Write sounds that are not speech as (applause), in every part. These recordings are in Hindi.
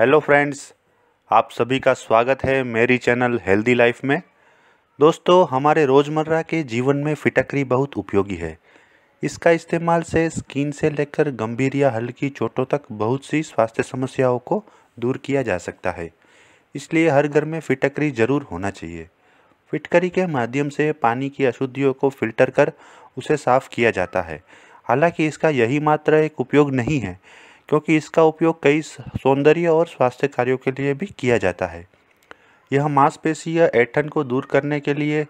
हेलो फ्रेंड्स आप सभी का स्वागत है मेरी चैनल हेल्दी लाइफ में दोस्तों हमारे रोज़मर्रा के जीवन में फिटकरी बहुत उपयोगी है इसका इस्तेमाल से स्किन से लेकर गंभीर या हल्की चोटों तक बहुत सी स्वास्थ्य समस्याओं को दूर किया जा सकता है इसलिए हर घर में फिटकरी ज़रूर होना चाहिए फिटकरी के माध्यम से पानी की अशुद्धियों को फिल्टर कर उसे साफ़ किया जाता है हालांकि इसका यही मात्र एक उपयोग नहीं है क्योंकि इसका उपयोग कई सौंदर्य और स्वास्थ्य कार्यों के लिए भी किया जाता है यह मांसपेशी या ऐठन को दूर करने के लिए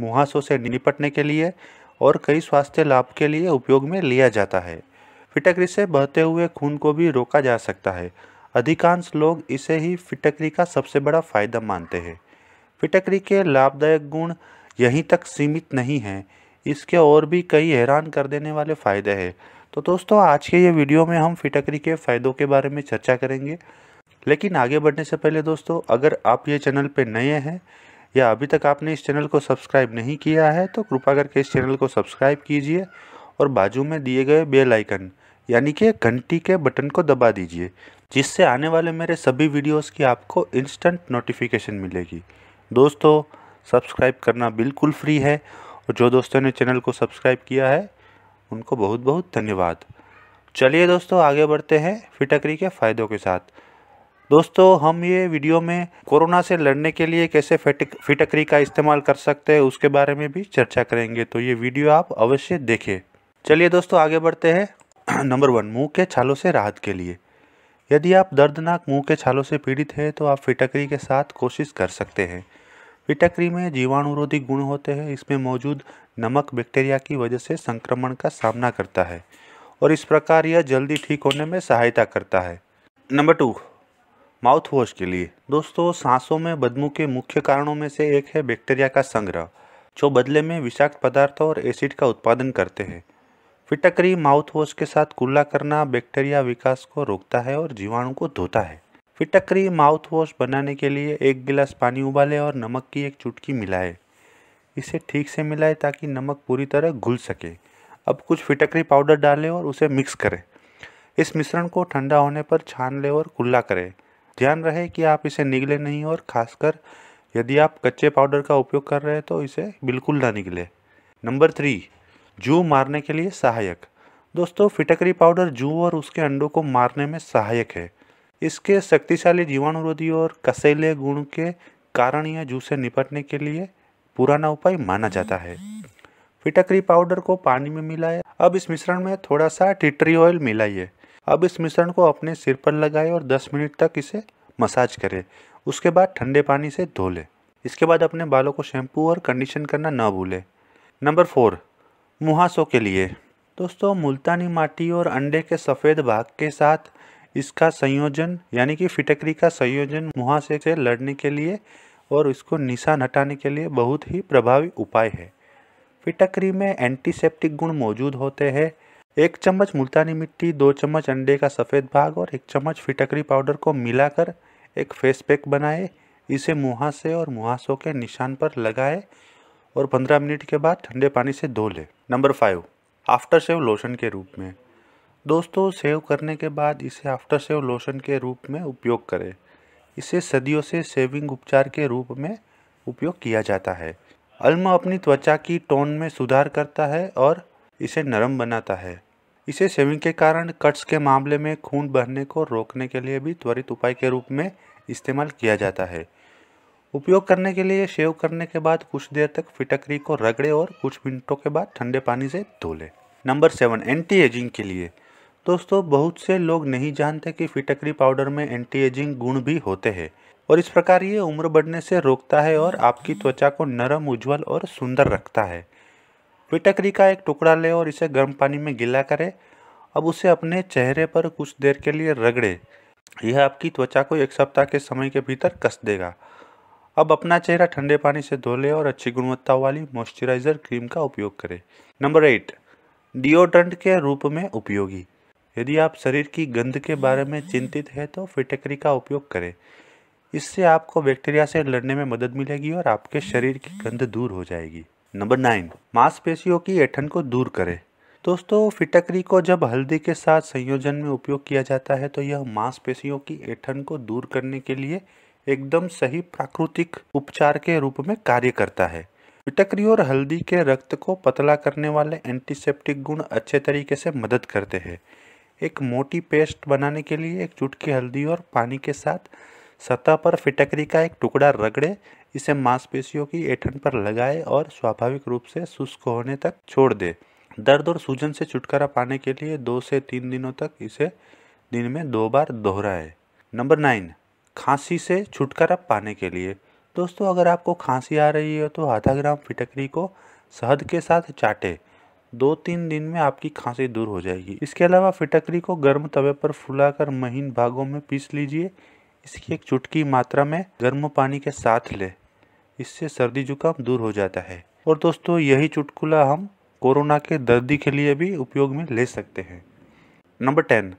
मुहासों से निपटने के लिए और कई स्वास्थ्य लाभ के लिए उपयोग में लिया जाता है फिटकरी से बहते हुए खून को भी रोका जा सकता है अधिकांश लोग इसे ही फिटकरी का सबसे बड़ा फायदा मानते हैं फिटकरी के लाभदायक गुण यहीं तक सीमित नहीं हैं इसके और भी कई हैरान कर देने वाले फ़ायदे हैं तो दोस्तों आज के ये वीडियो में हम फिटकरी के फ़ायदों के बारे में चर्चा करेंगे लेकिन आगे बढ़ने से पहले दोस्तों अगर आप ये चैनल पर नए हैं या अभी तक आपने इस चैनल को सब्सक्राइब नहीं किया है तो कृपा करके इस चैनल को सब्सक्राइब कीजिए और बाजू में दिए गए बेल आइकन यानी कि घंटी के बटन को दबा दीजिए जिससे आने वाले मेरे सभी वीडियोस की आपको इंस्टेंट नोटिफिकेशन मिलेगी दोस्तों सब्सक्राइब करना बिल्कुल फ्री है और जो दोस्तों ने चैनल को सब्सक्राइब किया है उनको बहुत बहुत धन्यवाद चलिए दोस्तों आगे बढ़ते हैं फिटकरी के फ़ायदों के साथ दोस्तों हम ये वीडियो में कोरोना से लड़ने के लिए कैसे फिटकरी का इस्तेमाल कर सकते हैं उसके बारे में भी चर्चा करेंगे तो ये वीडियो आप अवश्य देखें चलिए दोस्तों आगे बढ़ते हैं (clears throat) नंबर वन मुंह के छालों से राहत के लिए यदि आप दर्दनाक मुंह के छालों से पीड़ित हैं तो आप फिटकरी के साथ कोशिश कर सकते हैं फिटकरी में जीवाणुरोधी गुण होते हैं इसमें मौजूद नमक बैक्टीरिया की वजह से संक्रमण का सामना करता है और इस प्रकार यह जल्दी ठीक होने में सहायता करता है नंबर टू माउथ वॉश के लिए दोस्तों सांसों में बदबू के मुख्य कारणों में से एक है बैक्टीरिया का संग्रह जो बदले में विषाक्त पदार्थों और एसिड का उत्पादन करते हैं फिटकरी माउथ वॉश के साथ कुल्ला करना बैक्टीरिया विकास को रोकता है और जीवाणु को धोता है फिटकरी माउथ वॉश बनाने के लिए एक गिलास पानी उबालें और नमक की एक चुटकी मिलाएं इसे ठीक से मिलाएं ताकि नमक पूरी तरह घुल सके अब कुछ फिटकरी पाउडर डालें और उसे मिक्स करें इस मिश्रण को ठंडा होने पर छान लें और कुल्ला करें ध्यान रहे कि आप इसे निगले नहीं और खासकर यदि आप कच्चे पाउडर का उपयोग कर रहे हैं तो इसे बिल्कुल ना निगले नंबर थ्री जू मारने के लिए सहायक दोस्तों फिटकरी पाउडर जू और उसके अंडों को मारने में सहायक है इसके शक्तिशाली जीवाणुरोधी और कसेले गुण के कारण यह जू से निपटने के लिए पुराना उपाय माना जाता है फिटकरी पाउडर को पानी में मिलाएं अब इस मिश्रण में थोड़ा सा टिटरी ऑयल मिलाइए अब इस मिश्रण को अपने सिर पर लगाएं और 10 मिनट तक इसे मसाज करें उसके बाद ठंडे पानी से धो लें इसके बाद अपने बालों को शैम्पू और कंडीशन करना ना भूलें नंबर फोर मुहासों के लिए दोस्तों मुल्तानी माटी और अंडे के सफ़ेद भाग के साथ इसका संयोजन यानी कि फिटकरी का संयोजन मुहासे से लड़ने के लिए और इसको निशान हटाने के लिए बहुत ही प्रभावी उपाय है फिटकरी में एंटीसेप्टिक गुण मौजूद होते हैं एक चम्मच मुल्तानी मिट्टी दो चम्मच अंडे का सफ़ेद भाग और एक चम्मच फिटकरी पाउडर को मिलाकर एक फेस पैक बनाए इसे मुहासे और मुहासों के निशान पर लगाए और 15 मिनट के बाद ठंडे पानी से धो लें number five after shave lotion के रूप में दोस्तों सेव करने के बाद इसे आफ्टर सेव लोशन के रूप में उपयोग करें इसे सदियों से शेविंग उपचार के रूप में उपयोग किया जाता है अल्म अपनी त्वचा की टोन में सुधार करता है और इसे नरम बनाता है इसे शेविंग के कारण कट्स के मामले में खून बहने को रोकने के लिए भी त्वरित उपाय के रूप में इस्तेमाल किया जाता है उपयोग करने के लिए शेव करने के बाद कुछ देर तक फिटकरी को रगड़े और कुछ मिनटों के बाद ठंडे पानी से धो लें नंबर सेवन एंटी एजिंग के लिए दोस्तों बहुत से लोग नहीं जानते कि फिटकरी पाउडर में एंटी एजिंग गुण भी होते हैं और इस प्रकार ये उम्र बढ़ने से रोकता है और आपकी त्वचा को नरम उज्जवल और सुंदर रखता है फिटकरी का एक टुकड़ा ले और इसे गर्म पानी में गीला करें अब उसे अपने चेहरे पर कुछ देर के लिए रगड़े यह आपकी त्वचा को एक सप्ताह के समय के भीतर कस देगा अब अपना चेहरा ठंडे पानी से धो लें और अच्छी गुणवत्ता वाली मॉइस्चराइज़र क्रीम का उपयोग करें नंबर एट डिओड्रेंट के रूप में उपयोगी यदि आप शरीर की गंध के बारे में चिंतित हैं तो फिटकरी का उपयोग करें इससे आपको बैक्टीरिया से लड़ने में मदद मिलेगी और आपके शरीर की गंध दूर हो जाएगी नंबर नाइन मांसपेशियों की ऐठन को दूर करें दोस्तों फिटकरी को जब हल्दी के साथ संयोजन में उपयोग किया जाता है तो यह मांसपेशियों की ऐठन को दूर करने के लिए एकदम सही प्राकृतिक उपचार के रूप में कार्य करता है फिटकरी और हल्दी के रक्त को पतला करने वाले एंटीसेप्टिक गुण अच्छे तरीके से मदद करते हैं एक मोटी पेस्ट बनाने के लिए एक चुटकी हल्दी और पानी के साथ सतह पर फिटकरी का एक टुकड़ा रगड़े इसे मांसपेशियों की ऐठन पर लगाए और स्वाभाविक रूप से शुष्क होने तक छोड़ दे दर्द और सूजन से छुटकारा पाने के लिए दो से तीन दिनों तक इसे दिन में दो बार दोहराए नंबर नाइन खांसी से छुटकारा पाने के लिए दोस्तों अगर आपको खांसी आ रही है तो आधा ग्राम फिटकरी को शहद के साथ चाटे दो तीन दिन में आपकी खांसी दूर हो जाएगी इसके अलावा फिटकरी को गर्म तवे पर फुलाकर महीन भागों में पीस लीजिए इसकी एक चुटकी मात्रा में गर्म पानी के साथ ले इससे सर्दी जुकाम दूर हो जाता है और दोस्तों यही चुटकुला हम कोरोना के दर्दी के लिए भी उपयोग में ले सकते हैं नंबर टेन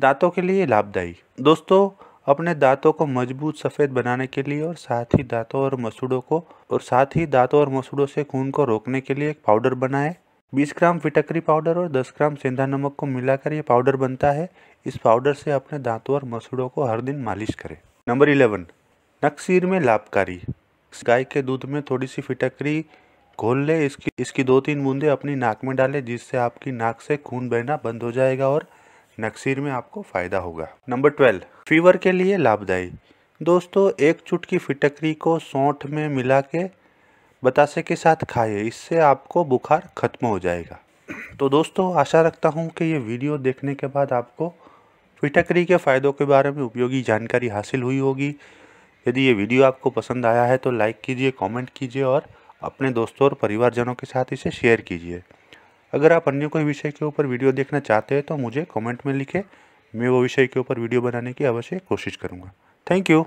दांतों के लिए लाभदायी दोस्तों अपने दांतों को मजबूत सफ़ेद बनाने के लिए और साथ ही दांतों और मसूड़ों को और साथ ही दांतों और मसूड़ों से खून को रोकने के लिए एक पाउडर बनाएं 20 ग्राम फिटकरी पाउडर और 10 ग्राम सेंधा नमक को मिलाकर ये पाउडर बनता है इस पाउडर से अपने दांतों और मसूड़ों को हर दिन मालिश करें नंबर 11 नक्सीर में लाभकारी गाय के दूध में थोड़ी सी फिटकरी घोल लें इसकी इसकी दो तीन बूंदे अपनी नाक में डालें जिससे आपकी नाक से खून बहना बंद हो जाएगा और नक्सीर में आपको फ़ायदा होगा नंबर ट्वेल्व फीवर के लिए लाभदायी दोस्तों एक चुटकी फिटकरी को सौठ में मिला के बताशे के साथ खाइए इससे आपको बुखार ख़त्म हो जाएगा तो दोस्तों आशा रखता हूँ कि ये वीडियो देखने के बाद आपको फिटकरी के फ़ायदों के बारे में उपयोगी जानकारी हासिल हुई होगी यदि ये वीडियो आपको पसंद आया है तो लाइक कीजिए कमेंट कीजिए और अपने दोस्तों और परिवारजनों के साथ इसे शेयर कीजिए अगर आप अन्य कोई विषय के ऊपर वीडियो देखना चाहते हैं तो मुझे कमेंट में लिखे मैं वो विषय के ऊपर वीडियो बनाने की अवश्य कोशिश करूँगा थैंक यू